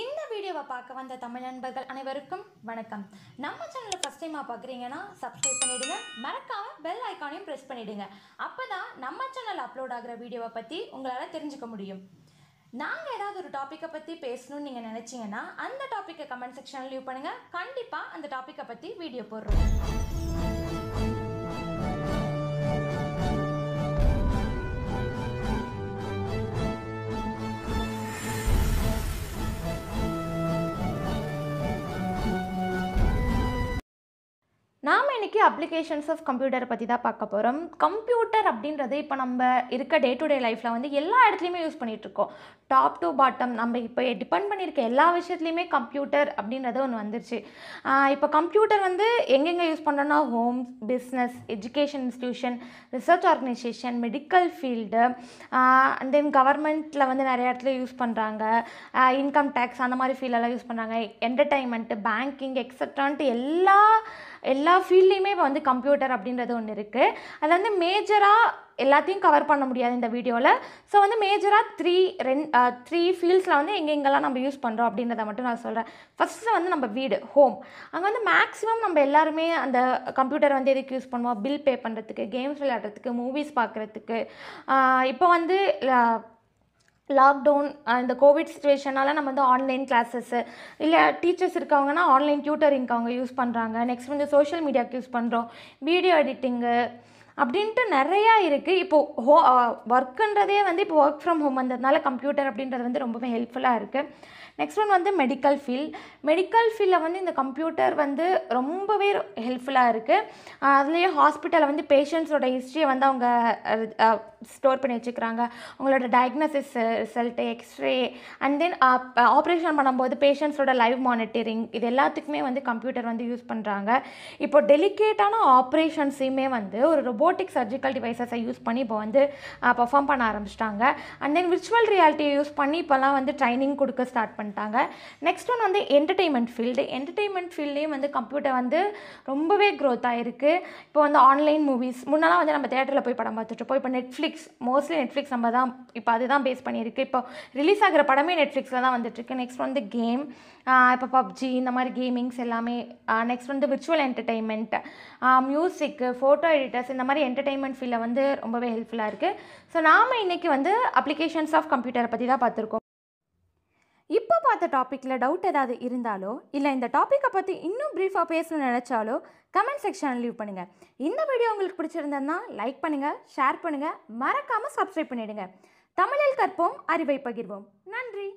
இந்த வீடியோவை பார்க்க வந்த தமிழ் நண்பர்கள் அனைவருக்கும் வணக்கம் நம்ம சேனலில் ஃபஸ்ட் டைமாக பார்க்குறீங்கன்னா சப்ஸ்கிரைப் பண்ணிவிடுங்க மறக்காமல் பெல் ஐக்கானையும் ப்ரெஸ் பண்ணிவிடுங்க அப்போ தான் நம்ம சேனல் அப்லோட் ஆகிற வீடியோவை பற்றி உங்களால் தெரிஞ்சுக்க முடியும் நாங்கள் ஏதாவது ஒரு டாப்பிக்கை பற்றி பேசணும்னு நீங்கள் நினச்சிங்கன்னா அந்த டாப்பிக்கை கமெண்ட் செக்ஷனில் லீவ் பண்ணுங்கள் கண்டிப்பாக அந்த டாப்பிக்கை பற்றி வீடியோ போடுறோம் இன்றைக்கி அப்ளிகேஷன்ஸ் ஆஃப் கம்ப்யூட்டரை பற்றி தான் பார்க்க போகிறோம் கம்ப்யூட்டர் அப்படின்றது இப்போ நம்ம இருக்க டே டு டே லைஃப்பில் வந்து எல்லா இடத்துலையுமே யூஸ் பண்ணிகிட்ருக்கோம் டாப் டு பாட்டம் நம்ம இப்போ டிபெண்ட் பண்ணியிருக்க எல்லா விஷயத்துலையுமே கம்ப்யூட்டர் அப்படின்றது ஒன்று வந்துருச்சு இப்போ கம்ப்யூட்டர் வந்து எங்கெங்கே யூஸ் பண்ணுறோன்னா homes business education institution research organisation medical field and then கவர்மெண்ட்டில் வந்து நிறைய இடத்துல யூஸ் பண்ணுறாங்க இன்கம் டேக்ஸ் அந்த மாதிரி ஃபீல்டெல்லாம் யூஸ் பண்ணுறாங்க என்டர்டைன்மெண்ட்டு பேங்கிங் எக்ஸட்ரான்ட்டு எல்லா எல்லா ஃபீல்ட்லேயுமே இப்போ வந்து கம்ப்யூட்டர் அப்படின்றது ஒன்று இருக்குது அதில் வந்து மேஜராக எல்லாத்தையும் கவர் பண்ண முடியாது இந்த வீடியோவில் ஸோ வந்து மேஜராக த்ரீ ரெண் த்ரீ ஃபீல்ட்ஸில் வந்து எங்கெங்கெல்லாம் நம்ம யூஸ் பண்ணுறோம் அப்படின்றத மட்டும் நான் சொல்கிறேன் ஃபஸ்ட்டு வந்து நம்ம வீடு ஹோம் அங்கே வந்து மேக்ஸிமம் நம்ம எல்லாருமே அந்த கம்ப்யூட்டர் வந்து எதுக்கு யூஸ் பண்ணுவோம் பில் பே பண்ணுறதுக்கு கேம்ஸ் விளையாடுறதுக்கு மூவிஸ் பார்க்குறதுக்கு இப்போ வந்து லாக்டவுன் இந்த கோவிட் சுச்சுவேஷனால் நம்ம வந்து ஆன்லைன் கிளாஸஸ்ஸு இல்லை டீச்சர்ஸ் இருக்கவங்கன்னா ஆன்லைன் டியூட்டரிங்க்கு அவங்க யூஸ் பண்ணுறாங்க நெக்ஸ்ட் வந்து சோஷியல் மீடியாவுக்கு யூஸ் பண்ணுறோம் வீடியோ எடிட்டிங்கு அப்படின்ட்டு நிறையா இருக்குது இப்போது ஹோ ஒர்க்குன்றதே uh, வந்து இப்போ ஒர்க் ஃப்ரம் ஹோம் வந்ததுனால கம்ப்யூட்டர் அப்படின்றது வந்து ரொம்பவே ஹெல்ப்ஃபுல்லாக இருக்குது நெக்ஸ்ட் ஒன் வந்து மெடிக்கல் ஃபீல்ட் மெடிக்கல் ஃபீல்டில் வந்து இந்த கம்ப்யூட்டர் வந்து ரொம்பவே ஹெல்ப்ஃபுல்லாக இருக்குது அதுலேயே ஹாஸ்பிட்டலில் வந்து பேஷண்ட்ஸோட ஹிஸ்ட்ரியை வந்து அவங்க ஸ்டோர் பண்ணி வச்சுக்கிறாங்க உங்களோட diagnosis result X ray and then operation பண்ணும்போது பேஷண்ட்ஸோட லைவ் மானிட்டரிங் இது எல்லாத்துக்குமே வந்து கம்ப்யூட்டர் வந்து யூஸ் பண்ணுறாங்க இப்போ டெலிகேட்டான ஆப்ரேஷன்ஸையுமே வந்து ஒரு ரொபோட்டிக் சர்ஜிக்கல் டிவைசஸை யூஸ் பண்ணி இப்போ வந்து பர்ஃபார்ம் uh, பண்ண ஆரம்பிச்சிட்டாங்க அண்ட் தென் விர்ச்சுவல் ரியாலிட்டியை யூஸ் பண்ணி இப்போல்லாம் வந்து ட்ரைனிங் கொடுக்க ஸ்டார்ட் பண்ணிட்டாங்க நெக்ஸ்ட் ஒன் வந்து என்டர்டெயின்மெண்ட் ஃபீல்டு என்டர்டெயின்மெண்ட் ஃபீல்ட்லேயும் வந்து கம்ப்யூட்டர் வந்து ரொம்பவே க்ரோத் ஆகிருக்கு இப்போ வந்து ஆன்லைன் மூவிஸ் முன்னெல்லாம் வந்து நம்ம தேட்டரில் போய் படம் பார்த்துட்டு போய் இப்போ நெட்ஃப்ளிக்ஸ் நெட்ஃப்ளிக்ஸ் மோஸ்ட்லி நெட்ஃப்ளிக்ஸ் நம்ம தான் இப்போ அதுதான் பேஸ் பண்ணியிருக்கு இப்போ ரிலீஸ் ஆகிற படமே நெட்ஃப்ளிக்ஸில் தான் வந்துட்டுருக்கு நெக்ஸ்ட் வந்து கேம் இப்போ பப்ஜி இந்த மாதிரி கேமிங்ஸ் எல்லாமே நெக்ஸ்ட் வந்து virtual entertainment music photo editors இந்த மாதிரி என்டர்டெயின்மெண்ட் ஃபீல்டில் வந்து ரொம்பவே ஹெல்ப்ஃபுல்லாக இருக்குது ஸோ நாம் இன்றைக்கி வந்து அப்ளிகேஷன்ஸ் ஆஃப் கம்ப்யூட்டரை பற்றி தான் பார்த்துருக்கோம் பார்த்த டாப்பிக்கில் டவுட் ஏதாவது இருந்தாலோ இல்லை இந்த டாப்பிக்கை பற்றி இன்னும் ப்ரீஃபாக பேசணும்னு நினச்சாலோ கமெண்ட் செக்ஷனில் லீவ் பண்ணுங்கள் இந்த வீடியோ உங்களுக்கு பிடிச்சிருந்தேன்னா லைக் பண்ணுங்கள் ஷேர் பண்ணுங்கள் மறக்காமல் சப்ஸ்கிரைப் பண்ணிவிடுங்க தமிழில் கற்போம் அறிவை பகிர்வோம் நன்றி